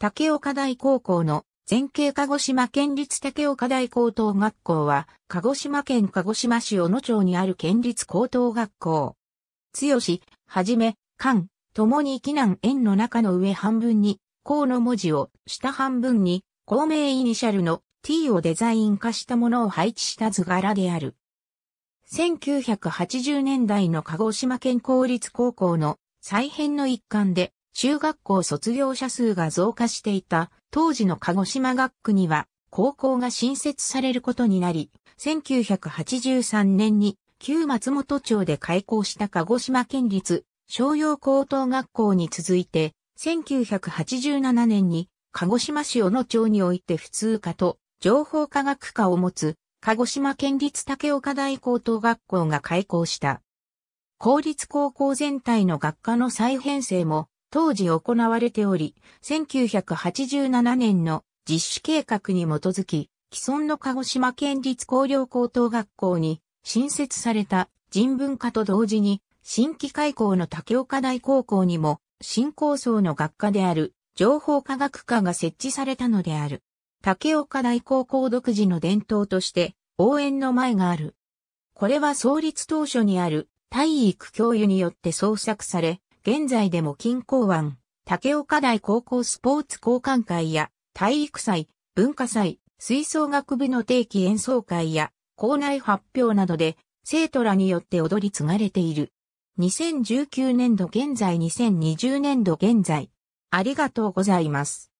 竹岡大高校の前景鹿児島県立竹岡大高等学校は、鹿児島県鹿児島市小野町にある県立高等学校。強し、はじめ、菅、ともに避難円の中の上半分に、校の文字を、下半分に、公明イニシャルの t をデザイン化したものを配置した図柄である。1980年代の鹿児島県公立高校の再編の一環で、中学校卒業者数が増加していた当時の鹿児島学区には高校が新設されることになり、1983年に旧松本町で開校した鹿児島県立商用高等学校に続いて、1987年に鹿児島市小野町において普通科と情報科学科を持つ鹿児島県立竹岡大高等学校が開校した。公立高校全体の学科の再編成も当時行われており、1987年の実施計画に基づき、既存の鹿児島県立工業高等学校に新設された人文科と同時に、新規開校の竹岡大高校にも、新構想の学科である情報科学科が設置されたのである。竹岡大高校独自の伝統として応援の前がある。これは創立当初にある体育教諭によって創作され、現在でも近郊湾、竹岡大高校スポーツ交換会や、体育祭、文化祭、吹奏楽部の定期演奏会や、校内発表などで、生徒らによって踊り継がれている。2019年度現在2020年度現在。ありがとうございます。